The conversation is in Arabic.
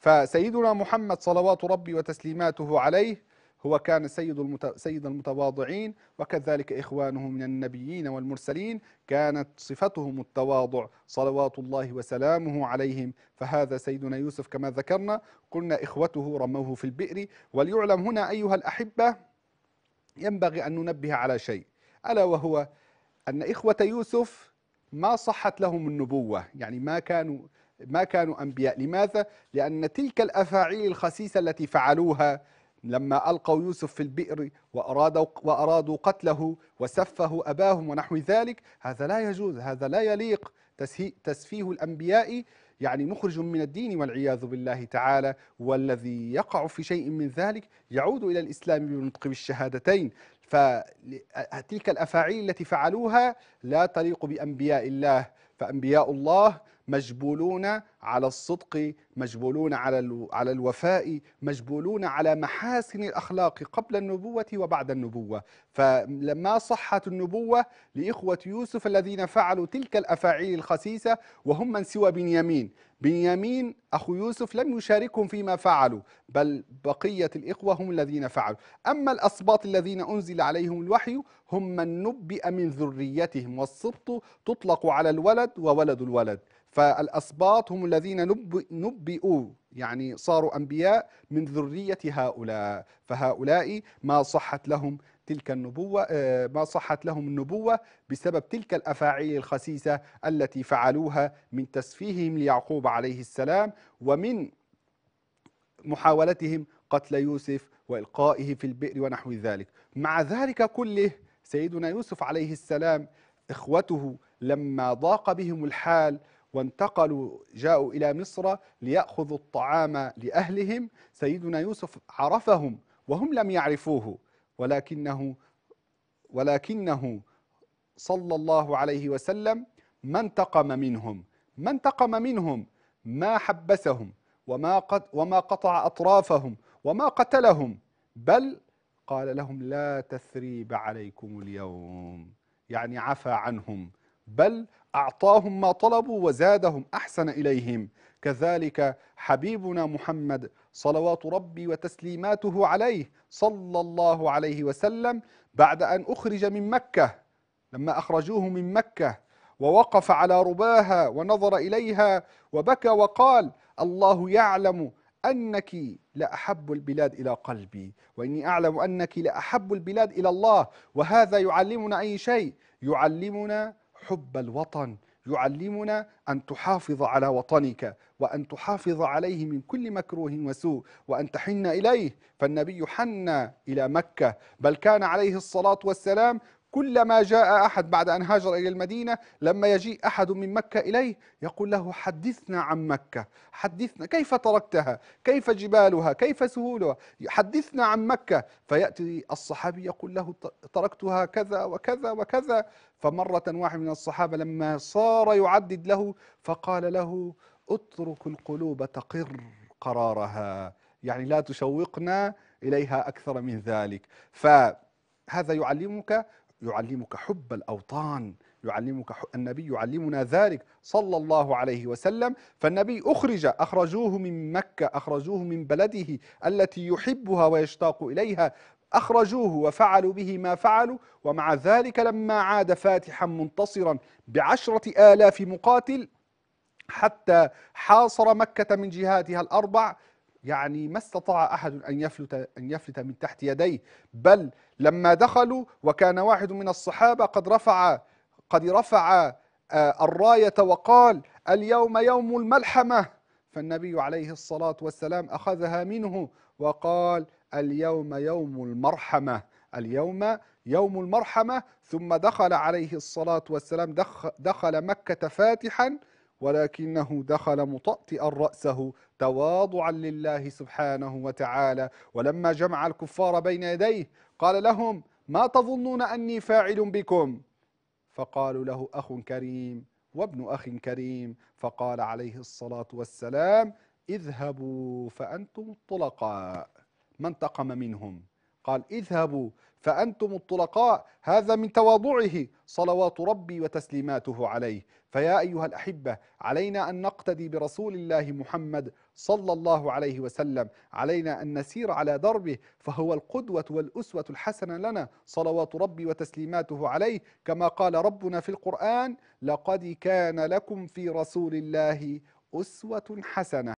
فسيدنا محمد صلوات ربي وتسليماته عليه هو كان سيد المت... سيد المتواضعين وكذلك إخوانه من النبيين والمرسلين كانت صفتهم التواضع صلوات الله وسلامه عليهم فهذا سيدنا يوسف كما ذكرنا قلنا إخوته رموه في البئر وليعلم هنا أيها الأحبة ينبغي أن ننبه على شيء ألا وهو أن إخوة يوسف ما صحت لهم النبوة يعني ما كانوا ما كانوا أنبياء لماذا؟ لأن تلك الأفاعيل الخسيسة التي فعلوها لما ألقوا يوسف في البئر وأرادوا, وأرادوا قتله وسفه أباهم ونحو ذلك هذا لا يجوز هذا لا يليق تسفيه الأنبياء يعني مخرج من الدين والعياذ بالله تعالى والذي يقع في شيء من ذلك يعود إلى الإسلام بالنطق بالشهادتين فتلك الأفاعيل التي فعلوها لا تليق بأنبياء الله فأنبياء الله مجبولون على الصدق مجبولون على على الوفاء مجبولون على محاسن الاخلاق قبل النبوه وبعد النبوه فلما صحت النبوه لاخوه يوسف الذين فعلوا تلك الافاعيل الخسيسه وهم من سوى بنيامين بنيامين اخو يوسف لم يشاركهم فيما فعلوا بل بقيه الاخوه هم الذين فعلوا اما الاسباط الذين انزل عليهم الوحي هم من نبئ من ذريتهم والسبط تطلق على الولد وولد الولد فالأسباط هم الذين نبئوا يعني صاروا أنبياء من ذرية هؤلاء فهؤلاء ما صحت لهم تلك النبوة آه، ما صحت لهم النبوة بسبب تلك الأفاعيل الخسيسة التي فعلوها من تسفيههم ليعقوب عليه السلام ومن محاولتهم قتل يوسف وإلقائه في البئر ونحو ذلك مع ذلك كله سيدنا يوسف عليه السلام إخوته لما ضاق بهم الحال وانتقلوا جاءوا إلى مصر ليأخذوا الطعام لأهلهم سيدنا يوسف عرفهم وهم لم يعرفوه ولكنه ولكنه صلى الله عليه وسلم ما انتقم منهم ما انتقم منهم ما حبسهم وما قد وما قطع أطرافهم وما قتلهم بل قال لهم لا تثريب عليكم اليوم يعني عفى عنهم بل أعطاهم ما طلبوا وزادهم أحسن إليهم كذلك حبيبنا محمد صلوات ربي وتسليماته عليه صلى الله عليه وسلم بعد أن أخرج من مكة لما أخرجوه من مكة ووقف على رباها ونظر إليها وبكى وقال الله يعلم أنك لأحب البلاد إلى قلبي وإني أعلم أنك لأحب البلاد إلى الله وهذا يعلمنا أي شيء يعلمنا حب الوطن يعلمنا أن تحافظ على وطنك وأن تحافظ عليه من كل مكروه وسوء وأن تحن إليه فالنبي حن إلى مكة بل كان عليه الصلاة والسلام كلما جاء أحد بعد أن هاجر إلى المدينة لما يجيء أحد من مكة إليه يقول له حدثنا عن مكة حدثنا كيف تركتها كيف جبالها كيف سهولها حدثنا عن مكة فيأتي الصحابي يقول له تركتها كذا وكذا وكذا فمرة واحد من الصحابة لما صار يعدد له فقال له اترك القلوب تقر قرارها يعني لا تشوقنا إليها أكثر من ذلك فهذا يعلمك يعلمك حب الأوطان يعلمك النبي يعلمنا ذلك صلى الله عليه وسلم فالنبي أخرج أخرجوه من مكة أخرجوه من بلده التي يحبها ويشتاق إليها أخرجوه وفعلوا به ما فعلوا ومع ذلك لما عاد فاتحا منتصرا بعشرة آلاف مقاتل حتى حاصر مكة من جهاتها الأربع يعني ما استطاع أحد أن يفلت, أن يفلت من تحت يديه بل لما دخلوا وكان واحد من الصحابة قد رفع قد رفع آه، الراية وقال اليوم يوم الملحمة فالنبي عليه الصلاة والسلام أخذها منه وقال اليوم يوم المرحمة اليوم يوم المرحمة ثم دخل عليه الصلاة والسلام دخل مكة فاتحا ولكنه دخل مطأطئا رأسه تواضعا لله سبحانه وتعالى ولما جمع الكفار بين يديه قال لهم ما تظنون أني فاعل بكم فقالوا له أخ كريم وابن أخ كريم فقال عليه الصلاة والسلام اذهبوا فأنتم الطلقاء ما انتقم منهم قال اذهبوا فأنتم الطلقاء هذا من تواضعه صلوات ربي وتسليماته عليه فيا أيها الأحبة علينا أن نقتدي برسول الله محمد صلى الله عليه وسلم علينا أن نسير على دربه فهو القدوة والأسوة الحسنة لنا صلوات ربي وتسليماته عليه كما قال ربنا في القرآن لقد كان لكم في رسول الله أسوة حسنة